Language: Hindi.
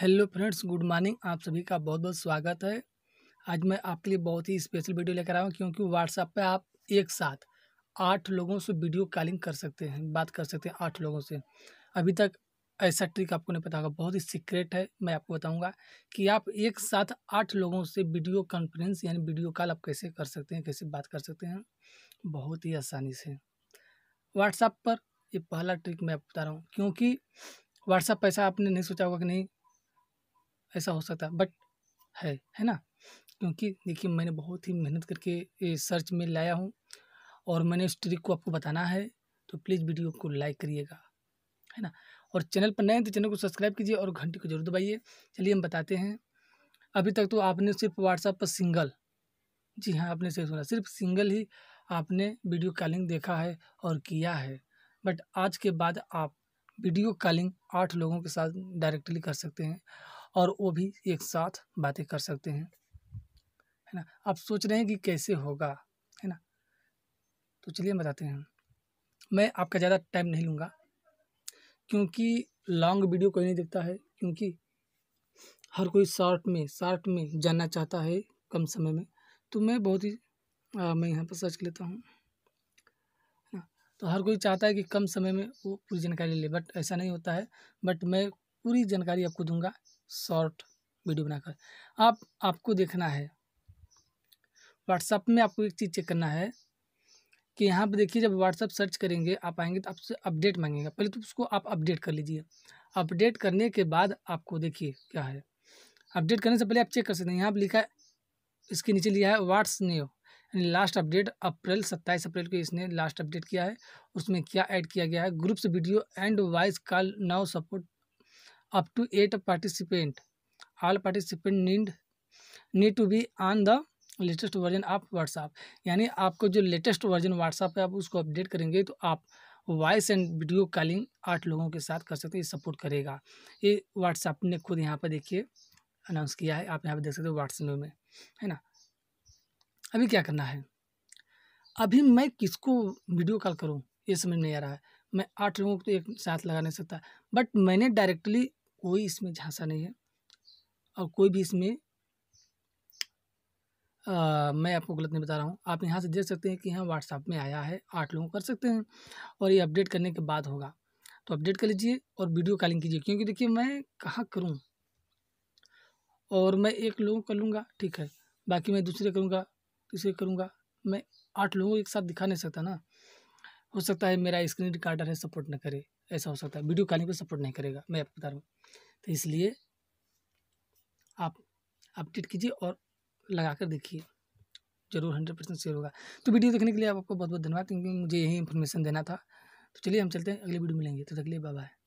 हेलो फ्रेंड्स गुड मॉर्निंग आप सभी का बहुत बहुत स्वागत है आज मैं आपके लिए बहुत ही स्पेशल वीडियो लेकर आया हूँ क्योंकि व्हाट्सएप पे आप एक साथ आठ लोगों से वीडियो कॉलिंग कर सकते हैं बात कर सकते हैं आठ लोगों से अभी तक ऐसा ट्रिक आपको नहीं पता होगा बहुत ही सीक्रेट है मैं आपको बताऊंगा कि आप एक साथ आठ लोगों से वीडियो कॉन्फ्रेंस यानी वीडियो कॉल आप कैसे कर सकते हैं कैसे बात कर सकते हैं बहुत ही आसानी से व्हाट्सएप पर ये पहला ट्रिक मैं आपको बता रहा हूँ क्योंकि व्हाट्सएप पैसा आपने नहीं सोचा होगा कि नहीं ऐसा हो सकता है बट है है ना क्योंकि देखिए मैंने बहुत ही मेहनत करके सर्च में लाया हूँ और मैंने उस ट्रिक को आपको बताना है तो प्लीज़ वीडियो को लाइक करिएगा है ना और चैनल पर नए हैं तो चैनल को सब्सक्राइब कीजिए और घंटी को जरूर दबाइए चलिए हम बताते हैं अभी तक तो आपने सिर्फ व्हाट्सएप पर सिंगल जी हाँ आपने सही सुना सिर्फ सिंगल ही आपने वीडियो कॉलिंग देखा है और किया है बट आज के बाद आप वीडियो कॉलिंग आठ लोगों के साथ डायरेक्टली कर सकते हैं और वो भी एक साथ बातें कर सकते हैं है ना आप सोच रहे हैं कि कैसे होगा है ना तो चलिए बताते हैं मैं आपका ज़्यादा टाइम नहीं लूँगा क्योंकि लॉन्ग वीडियो कोई नहीं देखता है क्योंकि हर कोई शॉर्ट में शॉर्ट में जानना चाहता है कम समय में तो मैं बहुत ही आ, मैं यहाँ पर सर्च कर लेता हूँ तो हर कोई चाहता है कि कम समय में वो पूरी जानकारी ले बट ऐसा नहीं होता है बट मैं पूरी जानकारी आपको दूंगा शॉर्ट वीडियो बनाकर आप आपको देखना है व्हाट्सअप में आपको एक चीज़ चेक करना है कि यहाँ पर देखिए जब व्हाट्सअप सर्च करेंगे आप आएंगे तो आपसे अपडेट मांगेगा पहले तो उसको आप अपडेट कर लीजिए अपडेट करने के बाद आपको देखिए क्या है अपडेट करने से पहले आप चेक कर सकते हैं यहाँ पर लिखा है इसके नीचे लिया है व्हाट्स न्यू यानी लास्ट अपडेट अप्रैल सत्ताईस अप्रैल को इसने लास्ट अपडेट किया है उसमें क्या ऐड किया गया है groups video and voice call now support up to eight participant all participant need need to be on the latest version of WhatsApp यानी आपको जो लेटेस्ट वर्जन व्हाट्सएप है आप उसको अपडेट करेंगे तो आप वॉइस एंड वीडियो कॉलिंग आठ लोगों के साथ कर सकते हैं ये सपोर्ट करेगा ये व्हाट्सएप ने खुद यहाँ पर देखिए अनाउंस किया है आप यहाँ पर देख सकते हो व्हाट्सएप में है ना अभी क्या करना है अभी मैं किसको वीडियो कॉल करूँ ये समझ नहीं आ रहा है मैं आठ लोगों को तो एक साथ लगा नहीं सकता बट मैंने डायरेक्टली कोई इसमें झांसा नहीं है और कोई भी इसमें आ, मैं आपको गलत नहीं बता रहा हूँ आप यहाँ से देख सकते हैं कि हाँ व्हाट्सएप में आया है आठ लोगों कर सकते हैं और ये अपडेट करने के बाद होगा तो अपडेट कर लीजिए और वीडियो कॉलिंग कीजिए क्योंकि देखिए मैं कहाँ करूँ और मैं एक लोगों कर लूँगा ठीक है बाकी मैं दूसरे करूँगा तीसरे करूँगा मैं आठ लोगों को एक साथ दिखा नहीं सकता ना हो सकता है मेरा स्क्रीन रिकॉर्डर है सपोर्ट ना करे ऐसा हो सकता है वीडियो कॉलिंग पर सपोर्ट नहीं करेगा मैं आपको बता रहा हूँ तो इसलिए आप अपडेट कीजिए और लगा कर देखिए जरूर हंड्रेड परसेंट शेयर होगा तो वीडियो देखने के लिए आपको बहुत बहुत धन्यवाद क्योंकि मुझे यही इन्फॉर्मेशन देना था तो चलिए हम चलते हैं अगले वीडियो मिलेंगे तो तक लिए बाय